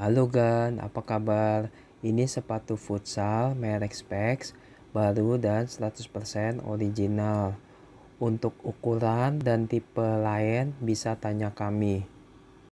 Halo Gan, apa kabar? Ini sepatu futsal merek Specs, baru dan 100% original. Untuk ukuran dan tipe lain bisa tanya kami.